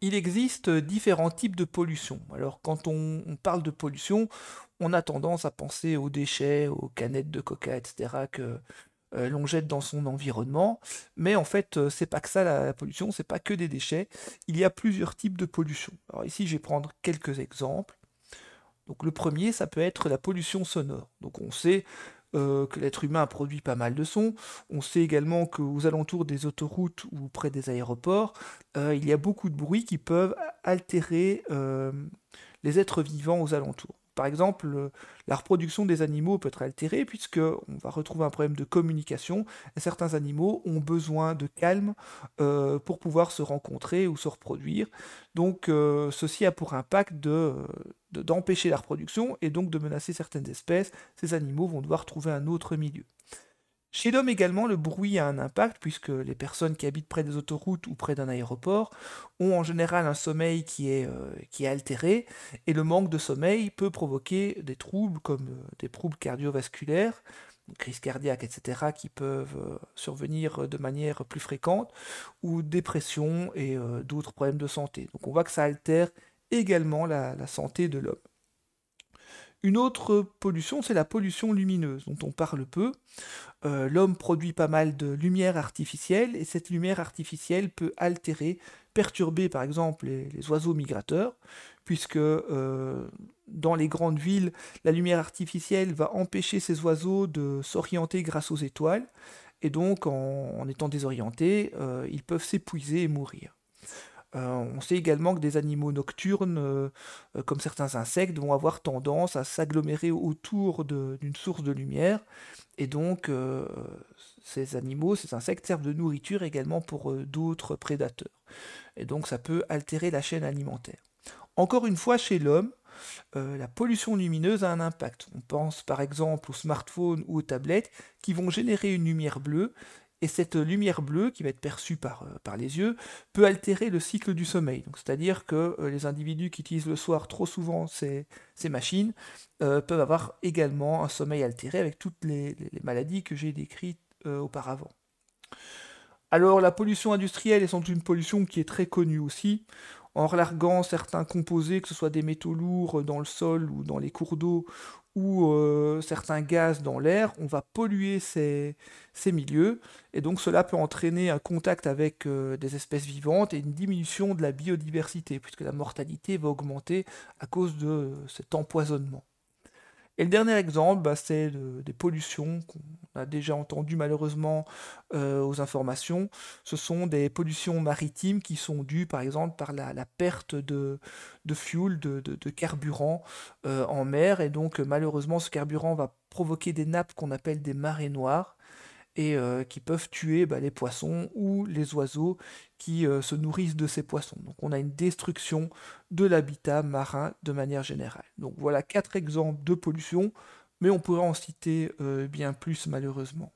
il existe différents types de pollution. Alors quand on, parle de pollution, on a tendance à penser aux déchets, aux canettes de coca, etc. que euh, l'on jette dans son environnement. Mais en fait, euh, c'est pas que ça la, la pollution, c'est pas que des déchets. Il y a plusieurs types de pollution. Alors ici, je vais prendre quelques exemples. Donc le premier, ça peut être la pollution sonore. Donc on sait euh, que l'être humain produit pas mal de sons. On sait également qu'aux alentours des autoroutes ou près des aéroports, euh, il y a beaucoup de bruits qui peuvent altérer euh, les êtres vivants aux alentours. Par exemple, euh, la reproduction des animaux peut être altérée puisqu'on va retrouver un problème de communication. certains animaux ont besoin de calme euh, pour pouvoir se rencontrer ou se reproduire. Donc euh, ceci a pour impact de d'empêcher la reproduction et donc de menacer certaines espèces. Ces animaux vont devoir trouver un autre milieu. Chez l'homme également, le bruit a un impact puisque les personnes qui habitent près des autoroutes ou près d'un aéroport ont en général un sommeil qui est, euh, qui est altéré et le manque de sommeil peut provoquer des troubles comme euh, des troubles cardiovasculaires, crise cardiaques, etc., qui peuvent euh, survenir de manière plus fréquente ou dépression et d'autres problèmes de santé. Donc on voit que ça altère également la santé de l'homme. Une autre pollution, c'est la pollution lumineuse, dont on parle peu. Euh, l'homme produit pas mal de lumière artificielle, et cette lumière artificielle peut altérer, perturber par exemple les, oiseaux migrateurs, puisque euh, dans les grandes villes, la lumière artificielle va empêcher ces oiseaux de s'orienter grâce aux étoiles, et donc en, étant désorientés, euh, ils peuvent s'épuiser et mourir. Euh, on sait également que des animaux nocturnes, euh, comme certains insectes, vont avoir tendance à s'agglomérer autour d'une source de lumière. Et donc, euh, ces animaux, ces insectes servent de nourriture également pour d'autres prédateurs. Et donc, ça peut altérer la chaîne alimentaire. Encore une fois, chez l'homme, la pollution lumineuse a un impact. On pense par exemple aux smartphones ou aux tablettes qui vont générer une lumière bleue et cette lumière bleue qui va être perçue par, euh, par les yeux peut altérer le cycle du sommeil. c'est-à-dire que euh, les individus qui utilisent le soir trop souvent ces, ces machines euh, peuvent avoir également un sommeil altéré avec toutes les, maladies que j'ai décrites auparavant. Alors la pollution industrielle est sans une pollution qui est très connue aussi en relarguant certains composés, que ce soit des métaux lourds dans le sol ou dans les cours d'eau, ou euh, certains gaz dans l'air, on va polluer ces, milieux, et donc cela peut entraîner un contact avec euh, des espèces vivantes et une diminution de la biodiversité, puisque la mortalité va augmenter à cause de euh, cet empoisonnement. Et le dernier exemple, bah, c'est des pollutions qu'on a déjà entendu malheureusement euh, aux informations. Ce sont des pollutions maritimes qui sont dues par exemple par la, perte de, fuel, de, carburant euh, en mer. Et donc malheureusement ce carburant va provoquer des nappes qu'on appelle des marées noires et euh, qui peuvent tuer bah, les poissons ou les oiseaux qui euh, se nourrissent de ces poissons. Donc on a une destruction de l'habitat marin de manière générale. Donc voilà quatre exemples de pollution, mais on pourrait en citer euh, bien plus malheureusement.